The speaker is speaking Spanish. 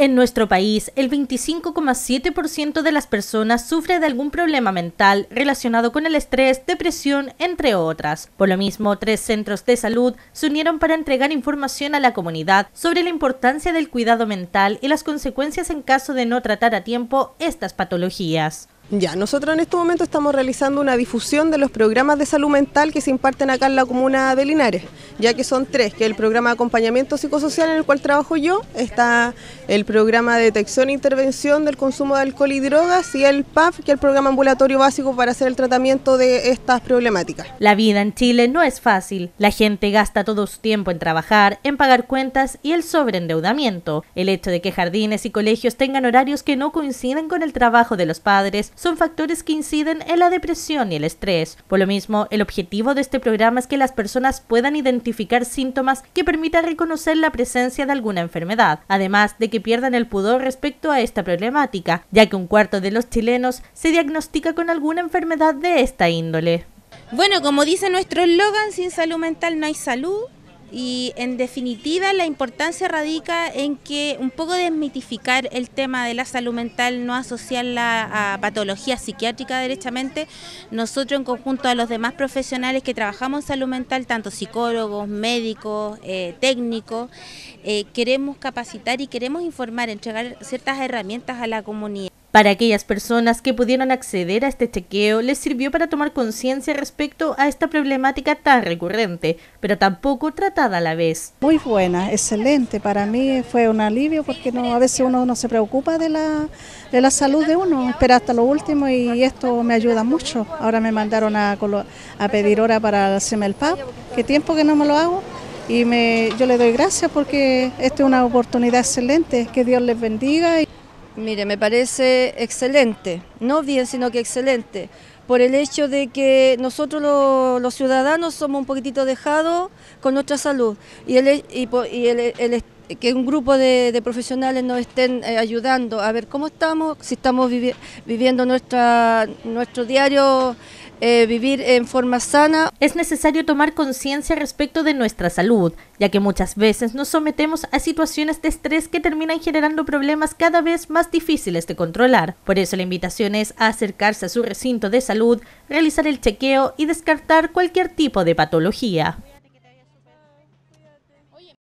En nuestro país, el 25,7% de las personas sufre de algún problema mental relacionado con el estrés, depresión, entre otras. Por lo mismo, tres centros de salud se unieron para entregar información a la comunidad sobre la importancia del cuidado mental y las consecuencias en caso de no tratar a tiempo estas patologías. Ya, nosotros en este momento estamos realizando una difusión de los programas de salud mental que se imparten acá en la comuna de Linares, ya que son tres, que el programa de acompañamiento psicosocial en el cual trabajo yo, está el programa de detección e intervención del consumo de alcohol y drogas y el PAF, que es el programa ambulatorio básico para hacer el tratamiento de estas problemáticas. La vida en Chile no es fácil, la gente gasta todo su tiempo en trabajar, en pagar cuentas y el sobreendeudamiento. El hecho de que jardines y colegios tengan horarios que no coinciden con el trabajo de los padres son factores que inciden en la depresión y el estrés. Por lo mismo, el objetivo de este programa es que las personas puedan identificar síntomas que permitan reconocer la presencia de alguna enfermedad, además de que pierdan el pudor respecto a esta problemática, ya que un cuarto de los chilenos se diagnostica con alguna enfermedad de esta índole. Bueno, como dice nuestro eslogan, sin salud mental no hay salud. Y en definitiva la importancia radica en que un poco desmitificar el tema de la salud mental, no asociarla a patología psiquiátrica derechamente. Nosotros en conjunto a los demás profesionales que trabajamos en salud mental, tanto psicólogos, médicos, eh, técnicos, eh, queremos capacitar y queremos informar, entregar ciertas herramientas a la comunidad. Para aquellas personas que pudieron acceder a este chequeo, les sirvió para tomar conciencia respecto a esta problemática tan recurrente, pero tampoco tratada a la vez. Muy buena, excelente. Para mí fue un alivio porque a veces uno no se preocupa de la, de la salud de uno, espera hasta lo último y esto me ayuda mucho. Ahora me mandaron a, pedir hora para hacerme el PAP, qué tiempo que no me lo hago y me, yo le doy gracias porque esta es una oportunidad excelente, que Dios les bendiga. Mire, me parece excelente, no bien, sino que excelente, por el hecho de que nosotros los ciudadanos somos un poquitito dejados con nuestra salud y, el, que un grupo de, profesionales nos estén eh, ayudando a ver cómo estamos, si estamos viviendo nuestra, nuestro diario eh, vivir en forma sana. Es necesario tomar conciencia respecto de nuestra salud, ya que muchas veces nos sometemos a situaciones de estrés que terminan generando problemas cada vez más difíciles de controlar. Por eso la invitación es a acercarse a su recinto de salud, realizar el chequeo y descartar cualquier tipo de patología.